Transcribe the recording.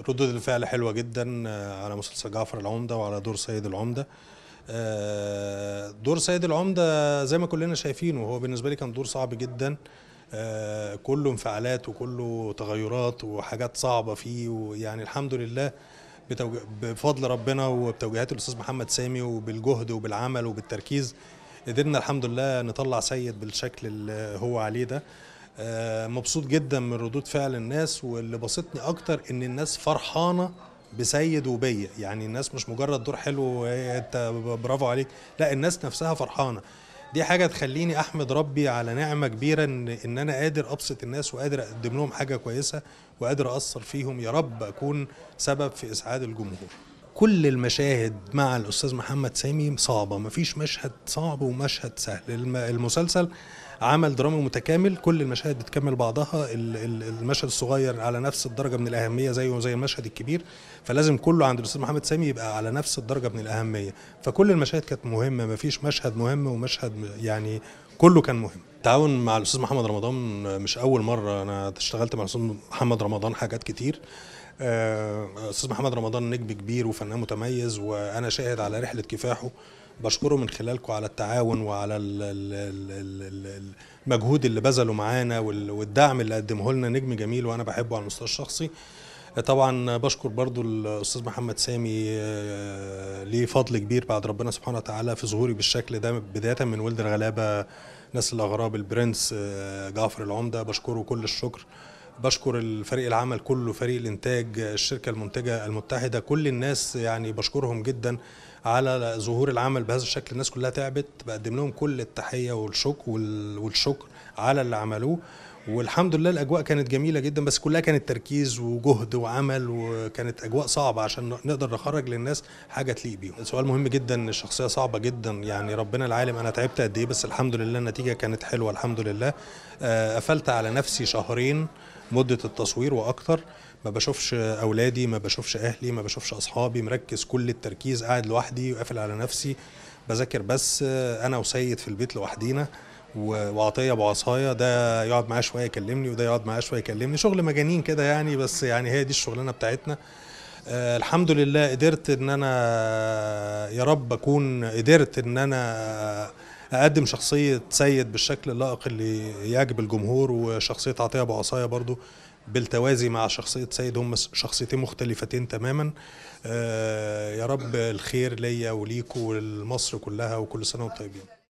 ردود الفعل حلوه جدا آه، على مسلسل جعفر العمده وعلى دور سيد العمده آه، دور سيد العمده زي ما كلنا شايفينه هو بالنسبه لي كان دور صعب جدا آه، كله انفعالات وكله تغيرات وحاجات صعبه فيه ويعني الحمد لله بفضل ربنا وبتوجيهات الاستاذ محمد سامي وبالجهد وبالعمل وبالتركيز قدرنا الحمد لله نطلع سيد بالشكل اللي هو عليه ده آه، مبسوط جدا من ردود فعل الناس واللي بسطني اكتر ان الناس فرحانه بسيد وبيا يعني الناس مش مجرد دور حلو انت برافو عليك لا الناس نفسها فرحانه دي حاجه تخليني احمد ربي على نعمه كبيره ان ان انا قادر ابسط الناس وقادر اقدم لهم حاجه كويسه وقادر اثر فيهم يا رب اكون سبب في اسعاد الجمهور كل المشاهد مع الاستاذ محمد سامي صعبه مفيش مشهد صعب ومشهد سهل المسلسل عمل درامي متكامل كل المشاهد بتكمل بعضها المشهد الصغير على نفس الدرجه من الاهميه زيه زي المشهد الكبير فلازم كله عند الاستاذ محمد سامي يبقى على نفس الدرجه من الاهميه فكل المشاهد كانت مهمه ما فيش مشهد مهم ومشهد يعني كله كان مهم التعاون مع الاستاذ محمد رمضان مش اول مره انا اشتغلت مع الاستاذ محمد رمضان حاجات كتير آه، استاذ محمد رمضان نجم كبير وفنان متميز وانا شاهد على رحله كفاحه بشكره من خلالكم على التعاون وعلى المجهود اللي بذله معانا والدعم اللي قدمه لنا نجم جميل وانا بحبه على المستوى الشخصي آه، طبعا بشكر برضو الاستاذ محمد سامي آه، ليه فضل كبير بعد ربنا سبحانه وتعالى في ظهوري بالشكل ده بدايه من ولد الغلابه ناس الاغراب البرنس جعفر العمده بشكره كل الشكر بشكر الفريق العمل كله فريق الانتاج الشركه المنتجه المتحده كل الناس يعني بشكرهم جدا على ظهور العمل بهذا الشكل الناس كلها تعبت بقدم لهم كل التحيه والشكر والشكر على اللي عملوه والحمد لله الاجواء كانت جميله جدا بس كلها كانت تركيز وجهد وعمل وكانت اجواء صعبه عشان نقدر نخرج للناس حاجه تليق بيهم سؤال مهم جدا الشخصيه صعبه جدا يعني ربنا العالم انا تعبت قد ايه بس الحمد لله النتيجه كانت حلوه الحمد لله آه، قفلت على نفسي شهرين مده التصوير واكتر ما بشوفش اولادي ما بشوفش اهلي ما بشوفش اصحابي مركز كل التركيز قاعد لوحدي وقافل على نفسي بذاكر بس آه، انا وسيد في البيت لوحدينا وعطيه ابو عصايه ده يقعد معاه شويه يكلمني وده يقعد معاه شويه يكلمني شغل مجانين كده يعني بس يعني هي دي الشغلانه بتاعتنا آه الحمد لله قدرت ان انا يا رب اكون قدرت ان انا اقدم شخصيه سيد بالشكل اللائق اللي يعجب الجمهور وشخصيه عطيه ابو عصايه برضو بالتوازي مع شخصيه سيد هم شخصيتين مختلفتين تماما آه، يا رب الخير ليا وليكم ولمصر كلها وكل سنه وانتم طيبين